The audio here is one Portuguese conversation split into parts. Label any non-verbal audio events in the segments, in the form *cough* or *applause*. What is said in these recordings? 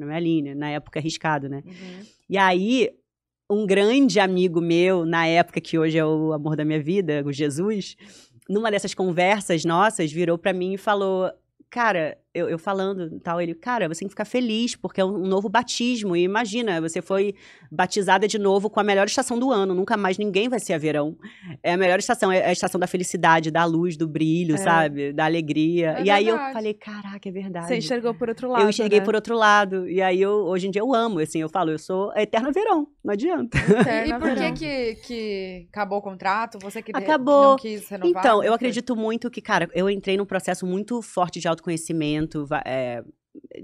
meu nome é Aline, na época arriscado, né? Uhum. E aí, um grande amigo meu, na época que hoje é o amor da minha vida, o Jesus, numa dessas conversas nossas, virou para mim e falou: Cara, eu, eu falando e tal, ele, cara, você tem que ficar feliz, porque é um novo batismo. E imagina, você foi batizada de novo com a melhor estação do ano, nunca mais ninguém vai ser a verão. É a melhor estação, é, é a estação da felicidade, da luz, do brilho, é. sabe? Da alegria. É e verdade. aí eu falei, caraca, é verdade. Você enxergou por outro lado. Eu enxerguei né? por outro lado. E aí eu, hoje em dia eu amo, assim, eu falo, eu sou eterna verão, não adianta. e por que, que acabou o contrato? Você que acabou. não quis renovar? Então, eu acredito muito que, cara, eu entrei num processo muito forte de autoconhecimento momento é,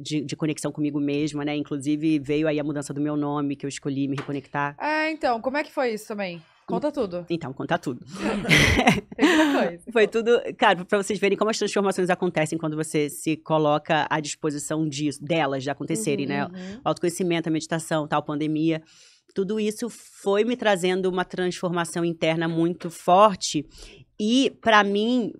de, de, conexão comigo mesma, né? Inclusive, veio aí a mudança do meu nome, que eu escolhi me reconectar. É, então, como é que foi isso também? Conta hum, tudo. Então, conta tudo. *laughs* coisa, *laughs* Foi tudo. Cara, para vocês verem como as transformações acontecem quando você se coloca à disposição disso, delas de acontecerem, uhum, né? Uhum. O autoconhecimento, a meditação, tal, pandemia. Tudo isso foi me trazendo uma transformação interna muito forte. E, para mim,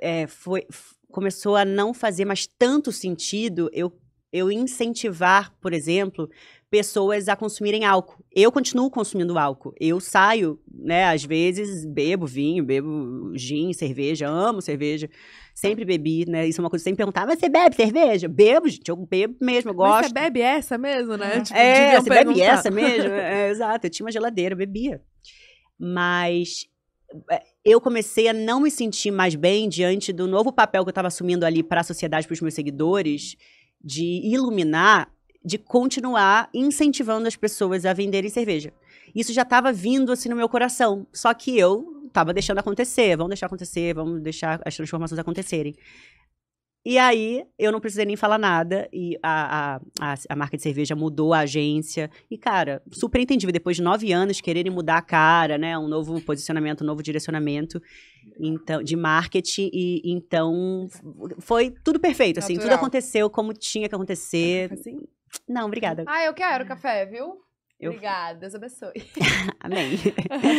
é, foi, começou a não fazer mais tanto sentido eu, eu incentivar, por exemplo, pessoas a consumirem álcool. Eu continuo consumindo álcool. Eu saio, né? Às vezes bebo vinho, bebo gin, cerveja, amo cerveja. Sempre bebi, né? Isso é uma coisa que sempre perguntava, você bebe cerveja? Bebo, gente, eu bebo mesmo, eu gosto. Mas você bebe essa mesmo, né? É. Tipo, é, você perguntar. bebe essa mesmo? É, *laughs* exato, eu tinha uma geladeira, eu bebia. Mas é, eu comecei a não me sentir mais bem diante do novo papel que eu estava assumindo ali para a sociedade, para os meus seguidores, de iluminar, de continuar incentivando as pessoas a venderem cerveja. Isso já estava vindo assim no meu coração, só que eu estava deixando acontecer, vamos deixar acontecer, vamos deixar as transformações acontecerem. E aí, eu não precisei nem falar nada, e a, a, a, a marca de cerveja mudou a agência. E, cara, super entendível, depois de nove anos, quererem mudar a cara, né? Um novo posicionamento, um novo direcionamento então de marketing. E então, foi tudo perfeito, assim. Natural. Tudo aconteceu como tinha que acontecer. Assim? Não, obrigada. Ah, eu quero café, viu? Eu... Obrigada, Deus abençoe. *laughs* Amém.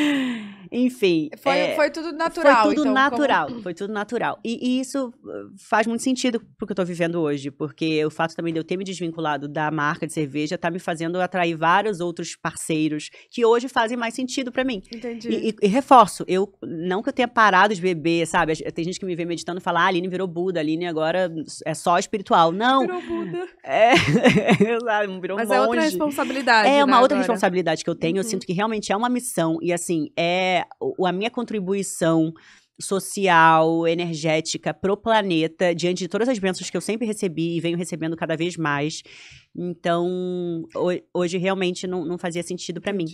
*laughs* Enfim. Foi, é, foi tudo natural. Foi tudo então, natural. Como... Foi tudo natural. E, e, isso eh, faz muito sentido pro que eu tô vivendo hoje, porque o fato também de eu ter me desvinculado da marca de cerveja tá me fazendo atrair vários outros parceiros que hoje fazem mais sentido para mim. Entendi. E, e, e, reforço, eu não que eu tenha parado de beber, sabe? Tem gente que me vê meditando e fala, ah, a Aline virou Buda, a Aline agora é só espiritual. Não. Virou Buda. É, *laughs* virou Mas monge. é outra responsabilidade. É uma né? outra tanta responsabilidade que eu tenho, uhum. eu sinto que realmente é uma missão. E assim, é a minha contribuição social, energética pro planeta, diante de todas as bênçãos que eu sempre recebi e venho recebendo cada vez mais. Então, hoje realmente não, não fazia sentido para mim.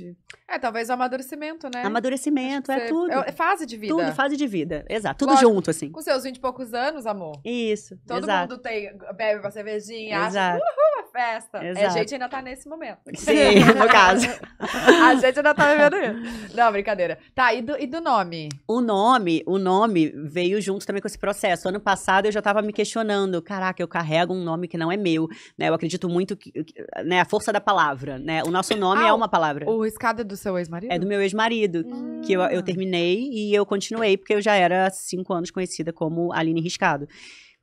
É, talvez o amadurecimento, né? Amadurecimento, é tudo. É, é fase de vida. Tudo, fase de vida. Exato. Tudo Lógico, junto, assim. Com seus vinte e poucos anos, amor. Isso. Todo exato. mundo tem, bebe uma cervejinha, exato. acha, uhul, festa. É, Exato. A gente ainda tá nesse momento. *laughs* Sim, no caso. *laughs* a gente ainda tá vivendo isso. Não, brincadeira. Tá, e do, e do nome? O nome, o nome veio junto também com esse processo. Ano passado eu já tava me questionando, caraca, eu carrego um nome que não é meu, né? Eu acredito muito que, né, a força da palavra, né? O nosso nome é ah, é uma palavra. O escada é do seu ex-marido? É do meu ex-marido, hum. que eu, eu terminei e eu continuei porque eu já era há cinco anos conhecida como Aline Riscado.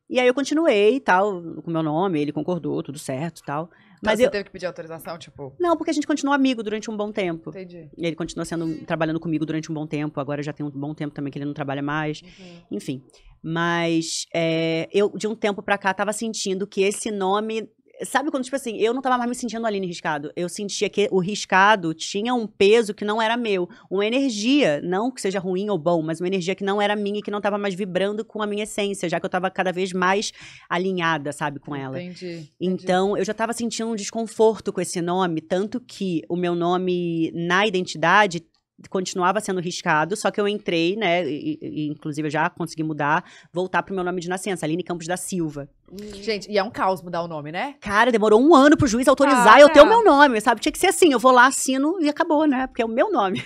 E aí eu continuei e tal, com o meu nome, ele concordou, tudo certo e tal. Tá, Mas então, você eu... teve que pedir autorização, tipo? Não, porque a gente continuou amigo durante um bom tempo. Entendi. Ele continua sendo, trabalhando comigo durante um bom tempo. Agora já tem um bom tempo também que ele não trabalha mais. Uhum. Enfim. Mas é, eu, de um tempo pra cá, tava sentindo que esse nome Sabe quando, tipo assim, eu não tava mais me sentindo Aline Riscado. Eu sentia que o Riscado tinha um peso que não era meu. Uma energia, não que seja ruim ou bom, mas uma energia que não era minha e que não tava mais vibrando com a minha essência, já que eu tava cada vez mais alinhada, sabe, com ela. Entendi. Então, eu já tava sentindo um desconforto com esse nome, tanto que o meu nome na identidade continuava sendo riscado, só que eu entrei, né, e, e, inclusive eu já consegui mudar, voltar pro meu nome de nascença, Aline Campos da Silva. Hum. Gente, e é um caos mudar o nome, né? Cara, demorou um ano pro juiz autorizar ah, eu é. ter o meu nome, sabe? Tinha que ser assim, eu vou lá, assino e acabou, né? Porque é o meu nome.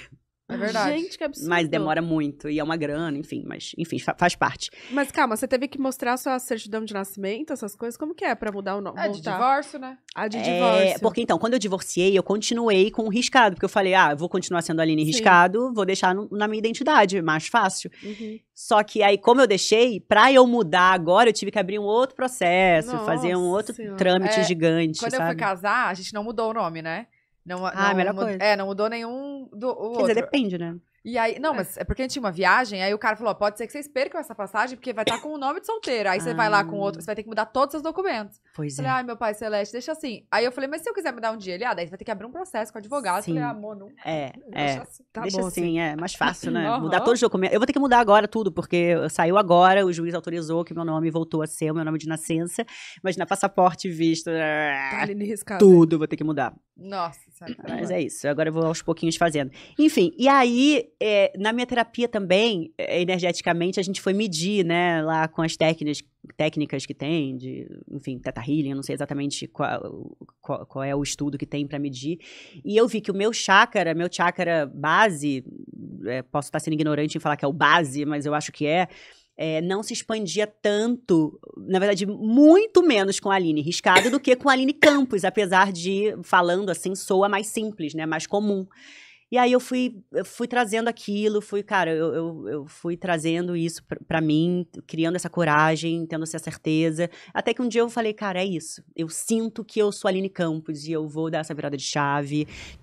É verdade. Gente, que absurdo. Mas demora muito e é uma grana, enfim, mas enfim, faz parte. Mas calma, você teve que mostrar sua certidão de nascimento, essas coisas, como que é para mudar o nome? A ah, de divórcio, né? A ah, de é, divórcio. Porque então, quando eu divorciei, eu continuei com o riscado, porque eu falei, ah, vou continuar sendo Aline Sim. riscado, vou deixar no, na minha identidade, mais fácil. Uhum. Só que aí, como eu deixei, pra eu mudar agora, eu tive que abrir um outro processo, Nossa fazer um outro senhora. trâmite é, gigante. Quando sabe? eu fui casar, a gente não mudou o nome, né? Não, ah, ah é não, melhor coisa. É, não mudou nenhum do o Quer outro. dizer, depende, né? E aí, não, é. mas é porque a gente tinha tipo, uma viagem, aí o cara falou, ó, pode ser que vocês percam essa passagem, porque vai estar tá com o nome de solteiro. Aí você vai lá com outro, ah. você vai ter que mudar todos os seus documentos. Pois falei, é. ai, meu pai celeste, deixa assim. Aí eu falei, mas se eu quiser me dar um dia, ele, ah, daí vai ter que abrir um processo com o advogado. Sim. falei, amor, não. É, *laughs* é. deixa é. assim. Tá deixa bom, assim, assim, é mais fácil, né? Uhum. *laughs* Mudar todos os documentos. Eu vou ter que mudar agora tudo, porque saiu agora, o juiz autorizou que meu nome voltou a ser o meu nome de nascença. Imagina, passaporte, visto. É, tá ali riscado, tudo, vou ter que mudar. Nossa, sabe? É mas é isso, agora eu vou aos pouquinhos fazendo. Enfim, e aí, é, na minha terapia também, energeticamente, a gente foi medir, né, lá com as técnicas técnicas que tem, de, enfim, teta healing, eu não sei exatamente qual, qual, qual é o estudo que tem para medir. E eu vi que o meu chácara, meu chácara base, é, posso estar sendo ignorante em falar que é o base, mas eu acho que é, é, não se expandia tanto, na verdade, muito menos com a Aline Riscado do que com a Aline Campos, apesar de, falando assim, soa mais simples, né, mais comum. E aí eu fui, eu fui trazendo aquilo, fui, cara, eu, eu, eu fui trazendo isso para mim, criando essa coragem, tendo essa certeza. Até que um dia eu falei, cara, é isso. Eu sinto que eu sou Aline Campos e eu vou dar essa virada de chave,